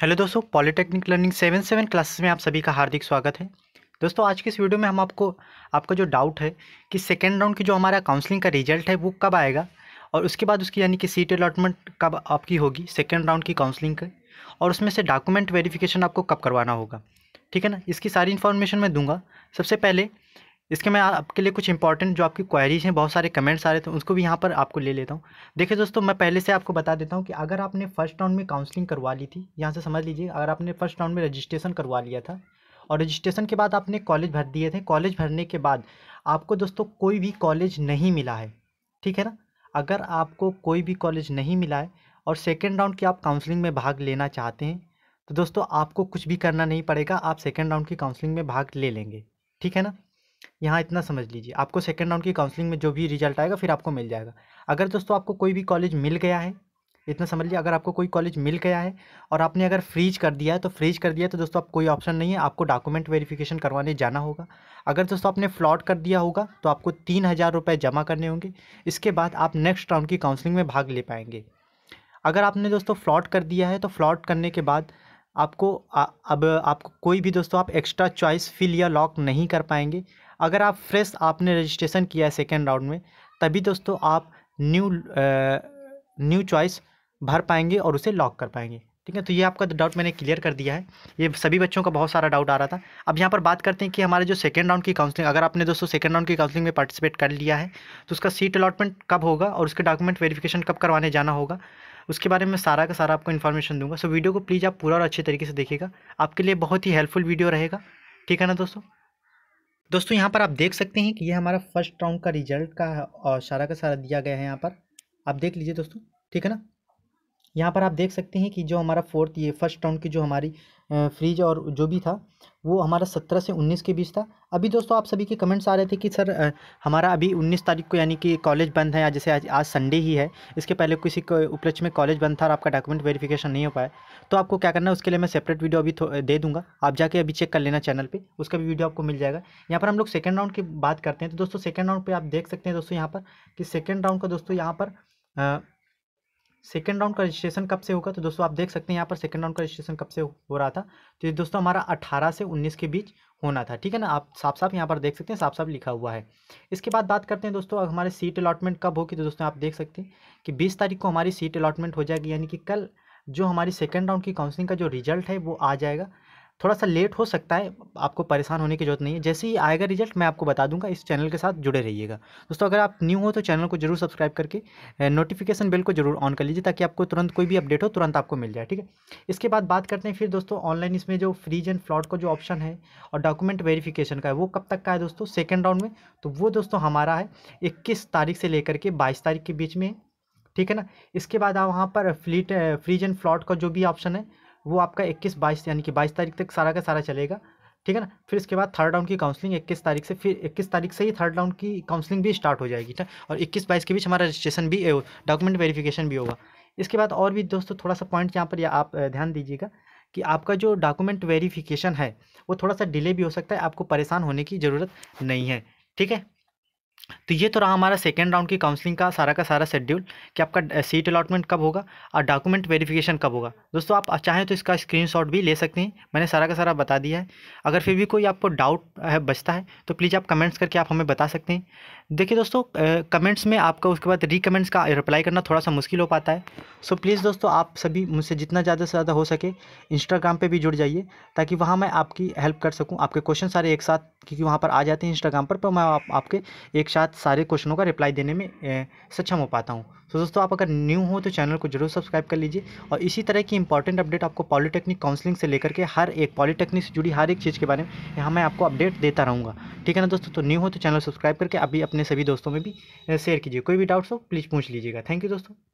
hello दोस्तों polytechnic learning seven seven classes में आप सभी का हार्दिक स्वागत है दोस्तों आज के इस वीडियो में हम आपको आपका जो डाउट है कि सेकेंड राउंड की जो हमारा काउंसलिंग का रिजल्ट है वो कब आएगा और उसके बाद उसकी यानी कि सीट अलॉटमेंट कब आपकी होगी सेकेंड राउंड की काउंसलिंग का और उसमें से डॉक्यूमेंट वेरीफिकेशन आपको कब करवाना होगा ठीक है ना इसकी सारी इन्फॉर्मेशन मैं दूंगा सबसे पहले इसके मैं आपके लिए कुछ इंपॉर्टेंट जो आपकी क्वारीज हैं बहुत सारे कमेंट्स आ रहे थे उसको भी यहाँ पर आपको ले लेता हूँ देखिए दोस्तों मैं पहले से आपको बता देता हूँ कि अगर आपने फर्स्ट राउंड में काउंसलिंग करवा ली थी यहाँ से समझ लीजिए अगर आपने फर्स्ट राउंड में रजिस्ट्रेशन करवा लिया था और रजिस्ट्रेशन के बाद आपने कॉलेज भर दिए थे कॉलेज भरने के बाद आपको दोस्तों कोई भी कॉलेज नहीं मिला है ठीक है ना अगर आपको कोई भी कॉलेज नहीं मिला है और सेकेंड राउंड की आप काउंसलिंग में भाग लेना चाहते हैं तो दोस्तों आपको कुछ भी करना नहीं पड़ेगा आप सेकेंड राउंड की काउंसलिंग में भाग ले लेंगे ठीक है ना यहाँ इतना समझ लीजिए आपको सेकेंड राउंड की काउंसलिंग में जो भी रिजल्ट आएगा फिर आपको मिल जाएगा अगर दोस्तों आपको कोई भी कॉलेज मिल गया है इतना समझ लीजिए अगर आपको कोई कॉलेज मिल गया है और आपने अगर फ्रीज कर दिया है तो फ्रीज कर दिया है तो दोस्तों आप कोई ऑप्शन नहीं है आपको डॉक्यूमेंट वेरिफिकेशन करवाने जाना होगा अगर दोस्तों आपने फ्लॉट कर दिया होगा तो आपको तीन हज़ार रुपये जमा करने होंगे इसके बाद आप नेक्स्ट राउंड की काउंसलिंग में भाग ले पाएंगे अगर आपने दोस्तों फ्लॉट कर दिया है तो फ्लॉट करने के बाद आपको आ, अब आपको कोई भी दोस्तों आप एक्स्ट्रा चॉइस फिल या लॉक नहीं कर पाएंगे अगर आप फ्रेश आपने रजिस्ट्रेशन किया है सेकेंड राउंड में तभी दोस्तों आप न्यू न्यू चॉइस भर पाएंगे और उसे लॉक कर पाएंगे ठीक है तो ये आपका डाउट मैंने क्लियर कर दिया है ये सभी बच्चों का बहुत सारा डाउट आ रहा था अब यहाँ पर बात करते हैं कि हमारे जो सेकेंड राउंड की काउंसलिंग अगर आपने दोस्तों सेकेंड राउंड की काउंसलिंग में पार्टिसिपेट कर लिया है तो उसका सीट अलॉटमेंट कब होगा और उसके डॉक्यूमेंट वेरिफिकेशन कब करवाने जाना होगा उसके बारे में सारा का सारा आपको इन्फॉर्मेशन दूंगा सो वीडियो को प्लीज़ आप पूरा और अच्छे तरीके से देखिएगा आपके लिए बहुत ही हेल्पफुल वीडियो रहेगा ठीक है ना दोस्तों दोस्तों यहाँ पर आप देख सकते हैं कि ये हमारा फर्स्ट राउंड का रिजल्ट का और सारा का सारा दिया गया है यहाँ पर आप देख लीजिए दोस्तों ठीक है ना यहाँ पर आप देख सकते हैं कि जो हमारा फोर्थ ये फर्स्ट राउंड की जो हमारी फ्रीज और जो भी था वो हमारा सत्रह से उन्नीस के बीच था अभी दोस्तों आप सभी के कमेंट्स आ रहे थे कि सर हमारा अभी उन्नीस तारीख को यानी कि कॉलेज बंद है या जैसे आज आज संडे ही है इसके पहले किसी को उपलक्ष्य में कॉलेज बंद था और आपका डॉक्यूमेंट वेरिफिकेशन नहीं हो पाया तो आपको क्या करना है उसके लिए मैं सेपरेट वीडियो अभी दे दूँगा आप जाके अभी चेक कर लेना चैनल पर उसका भी वीडियो आपको मिल जाएगा यहाँ पर हम लोग सेकेंड राउंड की बात करते हैं तो दोस्तों सेकेंड राउंड पर आप देख सकते हैं दोस्तों यहाँ पर कि सेकेंड राउंड का दोस्तों यहाँ पर सेकेंड राउंड का रजिस्ट्रेशन कब से होगा तो दोस्तों आप देख सकते हैं यहाँ पर सेकेंड राउंड का रजिस्ट्रेशन कब से हो रहा था तो ये दोस्तों हमारा अठारह से उन्नीस के बीच होना था ठीक है ना आप साफ साफ यहाँ पर देख सकते हैं साफ साफ लिखा हुआ है इसके बाद बात करते हैं दोस्तों हमारे सीट अलॉटमेंट कब होगी तो दोस्तों आप देख सकते हैं कि बीस तारीख को हमारी सीट अलॉटमेंट हो जाएगी यानी कि कल जो हमारी सेकेंड राउंड की काउंसिलिंग का जो रिजल्ट है वो आ जाएगा थोड़ा सा लेट हो सकता है आपको परेशान होने की जरूरत नहीं है जैसे ही आएगा रिजल्ट मैं आपको बता दूंगा इस चैनल के साथ जुड़े रहिएगा दोस्तों अगर आप न्यू हो तो चैनल को जरूर सब्सक्राइब करके नोटिफिकेशन बिल को जरूर ऑन कर लीजिए ताकि आपको तुरंत कोई भी अपडेट हो तुरंत आपको मिल जाए ठीक है इसके बाद बात करते हैं फिर दोस्तों ऑनलाइन इसमें जो फ्रीज एंड फ्लॉट का जो ऑप्शन है और डॉक्यूमेंट वेरीफिकेशन का है वो कब तक का है दोस्तों सेकेंड राउंड में तो वो दोस्तों हमारा है इक्कीस तारीख से लेकर के बाईस तारीख के बीच में ठीक है ना इसके बाद आप वहाँ पर फ्लीट फ्रीज एंड फ्लॉट का जो भी ऑप्शन है वो आपका इक्कीस बाईस यानी कि बाईस तारीख तक सारा का सारा चलेगा ठीक है ना फिर इसके बाद थर्ड राउंड की काउंसलिंग इक्कीस तारीख से फिर इक्कीस तारीख से ही थर्ड राउंड की काउंसलिंग भी स्टार्ट हो जाएगी ठीक और इक्कीस बाईस के बीच हमारा रजिस्ट्रेशन भी डॉक्यूमेंट वेरिफिकेशन भी होगा इसके बाद और भी दोस्तों थोड़ा सा पॉइंट यहाँ पर या आप ध्यान दीजिएगा कि आपका जो डॉक्यूमेंट वेरीफ़िकेशन है वो थोड़ा सा डिले भी हो सकता है आपको परेशान होने की ज़रूरत नहीं है ठीक है तो ये तो रहा हमारा सेकेंड राउंड की काउंसलिंग का सारा का सारा शेड्यूल कि आपका सीट अलाटमेंट कब होगा और डॉक्यूमेंट वेरिफिकेशन कब होगा दोस्तों आप चाहें तो इसका स्क्रीनशॉट भी ले सकते हैं मैंने सारा का सारा बता दिया है अगर फिर भी कोई आपको डाउट है बचता है तो प्लीज़ आप कमेंट्स करके आप हमें बता सकते हैं देखिए दोस्तों कमेंट्स में आपका उसके बाद रिकमेंट्स का रिप्लाई करना थोड़ा सा मुश्किल हो पाता है सो प्लीज़ दोस्तों आप सभी मुझसे जितना ज़्यादा से ज़्यादा हो सके इंस्टाग्राम पर भी जुड़ जाइए ताकि वहाँ मैं आपकी हेल्प कर सकूँ आपके क्वेश्चन सारे एक साथ क्योंकि वहाँ पर आ जाते हैं इंस्टाग्राम पर पर मैं आप, आपके एक साथ सारे क्वेश्चनों का रिप्लाई देने में ए, सक्षम हो पाता हूँ तो दोस्तों आप अगर न्यू हो तो चैनल को जरूर सब्सक्राइब कर लीजिए और इसी तरह की इंपॉर्टेंट अपडेट आपको पॉलीटेक्निक काउंसलिंग से लेकर के हर एक पॉलीटेक्निक से जुड़ी हर एक चीज़ के बारे में यहाँ मैं आपको अपडेट देता रहूँगा ठीक है ना दोस्तों तो न्यू हो तो चैनल सब्सक्राइब करके अभी अपने सभी दोस्तों में भी शेयर कीजिए कोई भी डाउट्स हो प्लीज़ पूछ लीजिएगा थैंक यू दोस्तों